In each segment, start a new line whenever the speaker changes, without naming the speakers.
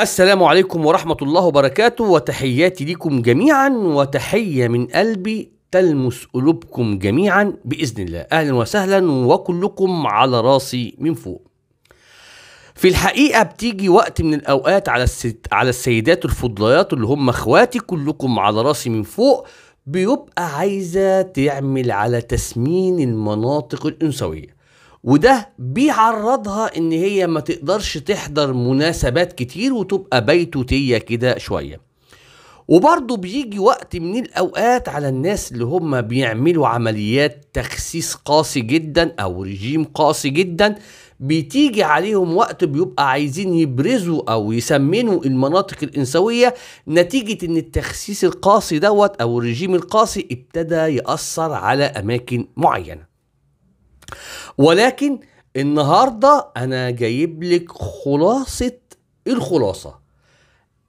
السلام عليكم ورحمة الله وبركاته وتحياتي لكم جميعا وتحية من قلبي تلمس قلوبكم جميعا بإذن الله أهلا وسهلا وكلكم على راسي من فوق في الحقيقة بتيجي وقت من الأوقات على الست على السيدات الفضليات اللي هم إخواتي كلكم على راسي من فوق بيبقى عايزة تعمل على تسمين المناطق الأنثوية وده بيعرضها ان هي ما تقدرش تحضر مناسبات كتير وتبقى بيتوتيه كده شويه وبرضه بيجي وقت من الأوقات على الناس اللي هم بيعملوا عمليات تخسيس قاسي جدا أو رجيم قاسي جدا بتيجي عليهم وقت بيبقى عايزين يبرزوا أو يسمنوا المناطق الإنسوية نتيجة إن التخسيس القاسي دوت أو الرجيم القاسي ابتدى يأثر على أماكن معينة. ولكن النهارده انا جايب لك خلاصه الخلاصه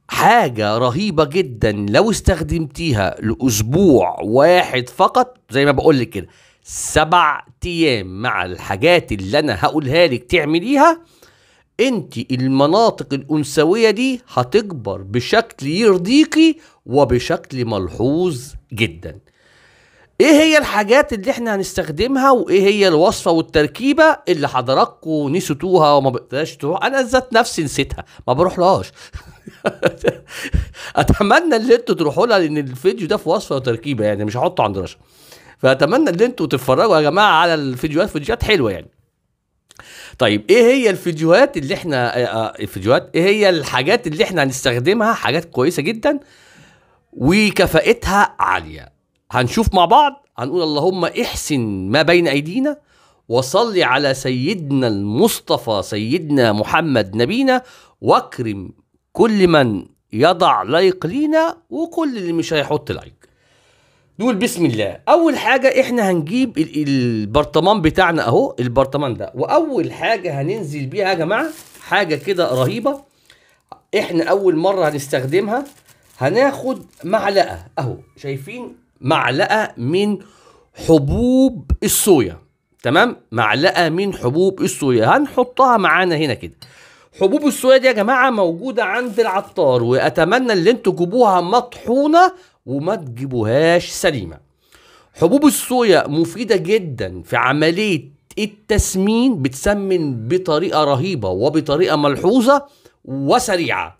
حاجة رهيبة جدا لو استخدمتيها لأسبوع واحد فقط زي ما بقول لك كده سبع أيام مع الحاجات اللي أنا هقولها لك تعمليها أنت المناطق الأنثوية دي هتكبر بشكل يرضيكي وبشكل ملحوظ جدا ايه هي الحاجات اللي احنا هنستخدمها وايه هي الوصفه والتركيبه اللي حضراتكم نسيتوها وما بقدرش تروح انا ذات نفسي نسيتها ما لهاش اتمنى ان انتوا تروحوا لها لان الفيديو ده في وصفه وتركيبه يعني مش هحطه عند رشا فاتمنى ان انتوا تتفرجوا يا جماعه على الفيديوهات فيديوهات حلوه يعني طيب ايه هي الفيديوهات اللي احنا آه، آه، الفيديوهات ايه هي الحاجات اللي احنا هنستخدمها حاجات كويسه جدا وكفاءتها عاليه هنشوف مع بعض هنقول اللهم احسن ما بين ايدينا وصلي على سيدنا المصطفى سيدنا محمد نبينا واكرم كل من يضع لايك لينا وكل اللي مش هيحط لايك نقول بسم الله اول حاجه احنا هنجيب البرطمان بتاعنا اهو البرطمان ده واول حاجه هننزل بيها يا جماعه حاجه كده رهيبه احنا اول مره هنستخدمها هناخد معلقه اهو شايفين معلقه من حبوب الصويا تمام معلقه من حبوب الصويا هنحطها معانا هنا كده حبوب الصويا دي يا جماعه موجوده عند العطار واتمنى ان انتوا تجيبوها مطحونه وما تجيبوهاش سليمه حبوب الصويا مفيده جدا في عمليه التسمين بتسمن بطريقه رهيبه وبطريقه ملحوظه وسريعه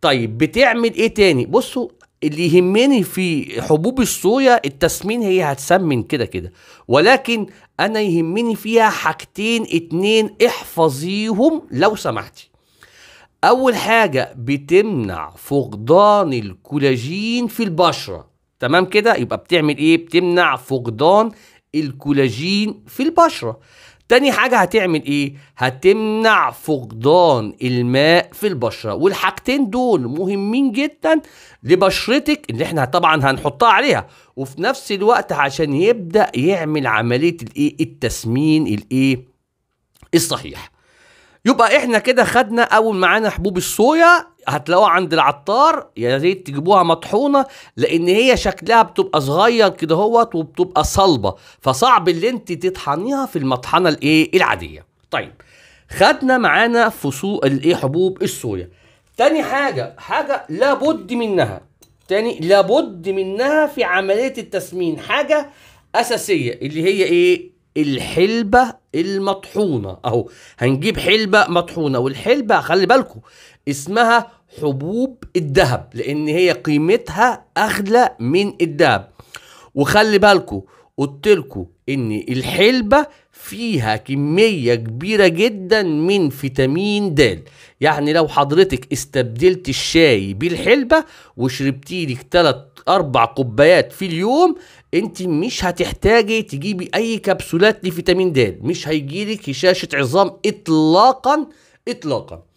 طيب بتعمل ايه تاني بصوا اللي يهمني في حبوب الصويا التسمين هي هتسمن كده كده ولكن انا يهمني فيها حاجتين اتنين احفظيهم لو سمحتي اول حاجه بتمنع فقدان الكولاجين في البشره تمام كده يبقى بتعمل ايه بتمنع فقدان الكولاجين في البشره تاني حاجة هتعمل ايه؟ هتمنع فقدان الماء في البشرة والحاجتين دول مهمين جدا لبشرتك اللي احنا طبعا هنحطها عليها وفي نفس الوقت عشان يبدأ يعمل عملية الايه؟ التسمين الايه؟ الصحيح يبقى احنا كده خدنا اول معانا حبوب الصويا هتلاقوها عند العطار يا ريت تجيبوها مطحونه لان هي شكلها بتبقى صغير كده هوت وبتبقى صلبه فصعب ان انت تطحنيها في المطحنه الايه العاديه طيب خدنا معانا فصول الايه حبوب الصويا تاني حاجه حاجه لابد منها تاني لابد منها في عمليه التسمين حاجه اساسيه اللي هي ايه الحلبة المطحونة أهو هنجيب حلبة مطحونة والحلبة خلي بالكم اسمها حبوب الذهب لأن هي قيمتها أغلى من الذهب وخلي بالكم قلت لكم ان الحلبة فيها كمية كبيرة جدا من فيتامين د يعني لو حضرتك استبدلت الشاي بالحلبة وشربتيلك تلات اربع كوبايات في اليوم انت مش هتحتاجي تجيبي اي كبسولات لفيتامين د مش هيجيلك هشاشة عظام اطلاقا اطلاقا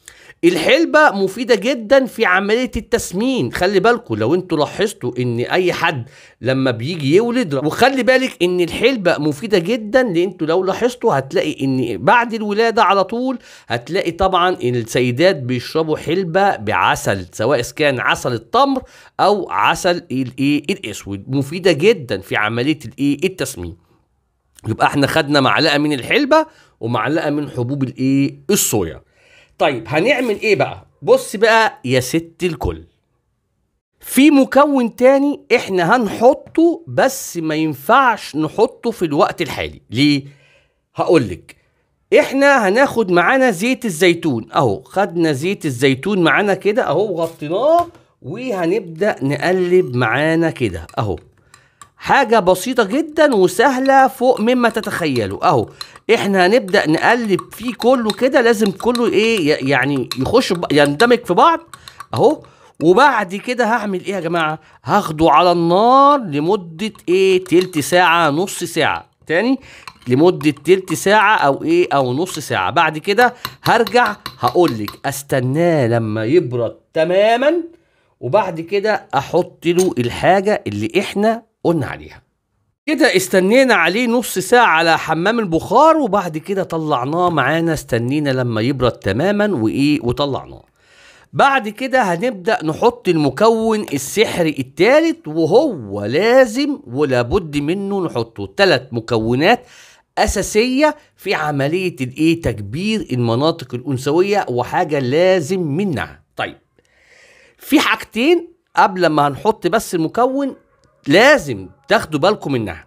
الحلبة مفيدة جدا في عملية التسمين خلي بالكم لو انتوا لاحظتوا ان اي حد لما بيجي يولد وخلي بالك ان الحلبة مفيدة جدا لان لو لاحظتوا هتلاقي ان بعد الولادة على طول هتلاقي طبعا السيدات بيشربوا حلبة بعسل سواء كان عسل التمر او عسل الايه الاسود مفيدة جدا في عملية الايه التسمين يبقى احنا خدنا معلقة من الحلبة ومعلقة من حبوب الايه الصويا طيب هنعمل ايه بقى بص بقى يا ست الكل في مكون تاني احنا هنحطه بس ما ينفعش نحطه في الوقت الحالي ليه هقولك احنا هناخد معانا زيت الزيتون اهو خدنا زيت الزيتون معانا كده اهو غطيناه وهنبدا نقلب معانا كده اهو حاجة بسيطة جدا وسهلة فوق مما تتخيلوا اهو احنا هنبدأ نقلب فيه كله كده لازم كله ايه يعني يخش يندمج في بعض اهو وبعد كده هعمل ايه يا جماعة هاخده على النار لمدة ايه تلت ساعة نص ساعة تاني لمدة تلت ساعة أو إيه أو نص ساعة بعد كده هرجع هقولك أستناه لما يبرد تماما وبعد كده أحط له الحاجة اللي إحنا قلنا عليها كده استنينا عليه نص ساعة على حمام البخار وبعد كده طلعناه معانا استنينا لما يبرد تماما وإيه وطلعناه بعد كده هنبدأ نحط المكون السحري التالت وهو لازم ولابد منه نحطه ثلاث مكونات أساسية في عملية الإيه تكبير المناطق الأنثوية وحاجة لازم منها طيب في حاجتين قبل ما هنحط بس المكون لازم تاخدوا بالكم منها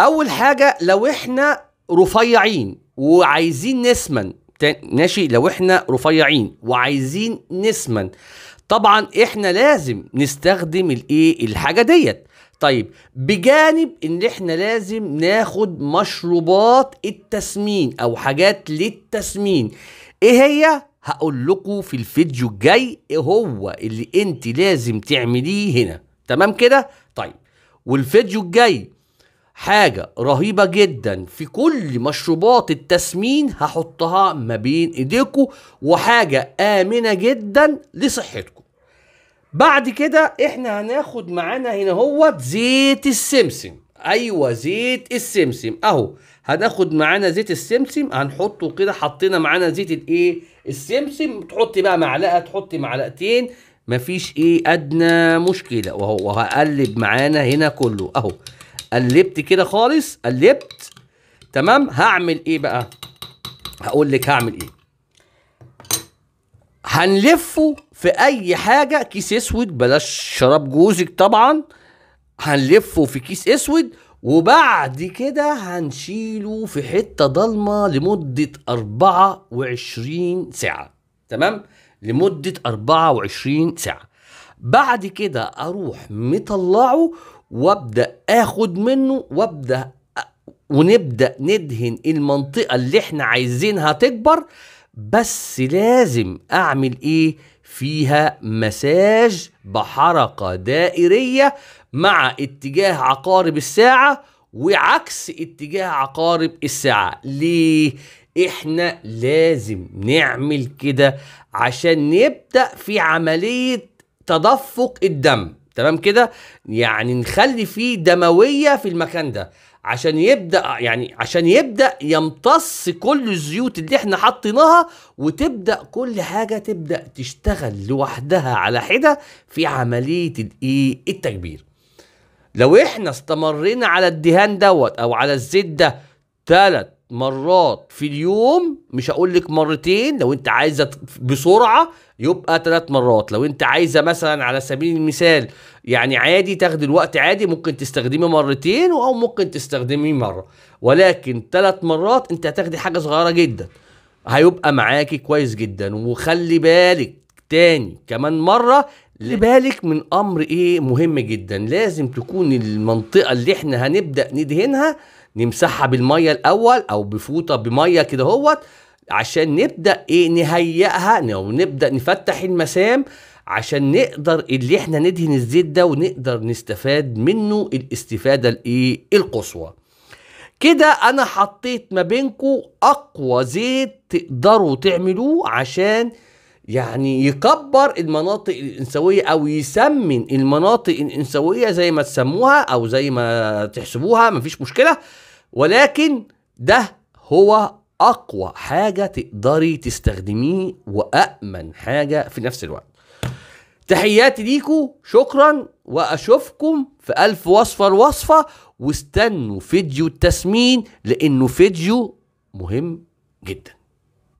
اول حاجه لو احنا رفيعين وعايزين نسمن ماشي لو احنا رفيعين وعايزين نسمن طبعا احنا لازم نستخدم الايه الحاجه ديت طيب بجانب ان احنا لازم ناخد مشروبات التسمين او حاجات للتسمين ايه هي هقول لكم في الفيديو الجاي ايه هو اللي انت لازم تعمليه هنا تمام كده والفيديو الجاي حاجة رهيبة جدا في كل مشروبات التسمين هحطها ما بين ايديكم وحاجة آمنة جدا لصحتكم بعد كده احنا هناخد معانا هنا هو زيت السمسم ايوه زيت السمسم اهو هناخد معانا زيت السمسم هنحطه كده حطينا معانا زيت الايه السمسم تحطي بقى معلقه تحطي معلقتين مفيش ايه ادنى مشكله وهو وهقلب معانا هنا كله اهو قلبت كده خالص قلبت تمام هعمل ايه بقى هقول لك هعمل ايه هنلفه في اي حاجه كيس اسود بلاش شراب جوزك طبعا هنلفه في كيس اسود وبعد كده هنشيله في حته ضلمه لمده 24 ساعه تمام لمدة 24 ساعة بعد كده اروح مطلعه وابدا اخد منه وابدا ونبدا ندهن المنطقه اللي احنا عايزينها تكبر بس لازم اعمل ايه فيها مساج بحركه دائريه مع اتجاه عقارب الساعه وعكس اتجاه عقارب الساعه ليه احنا لازم نعمل كده عشان نبدأ في عملية تدفق الدم تمام كده يعني نخلي فيه دموية في المكان ده عشان يبدا يعني عشان يبدا يمتص كل الزيوت اللي احنا حطيناها وتبدا كل حاجه تبدا تشتغل لوحدها على حده في عمليه الايه التكبير لو احنا استمرينا على الدهان دوت او على الزيت ده 3 مرات في اليوم مش هقول لك مرتين لو انت عايزه بسرعه يبقى ثلاث مرات لو انت عايزه مثلا على سبيل المثال يعني عادي تاخد الوقت عادي ممكن تستخدمي مرتين او ممكن تستخدمي مره ولكن ثلاث مرات انت هتاخدي حاجه صغيره جدا هيبقى معاكي كويس جدا وخلي بالك تاني كمان مره خلي بالك من امر ايه مهم جدا لازم تكون المنطقه اللي احنا هنبدا ندهنها نمسحها بالميه الاول او بفوطه بميه كده هوت عشان نبدا ايه نهيئها ونبدا نفتح المسام عشان نقدر اللي احنا ندهن الزيت ده ونقدر نستفاد منه الاستفاده الايه القصوى كده انا حطيت ما بينكم اقوى زيت تقدروا تعملوه عشان يعني يكبر المناطق الانسويه او يسمن المناطق الانسويه زي ما تسموها او زي ما تحسبوها مفيش مشكله ولكن ده هو اقوى حاجه تقدري تستخدميه وامن حاجه في نفس الوقت تحياتي ليكو شكرا واشوفكم في الف وصفه الوصفه واستنوا فيديو التسمين لانه فيديو مهم جدا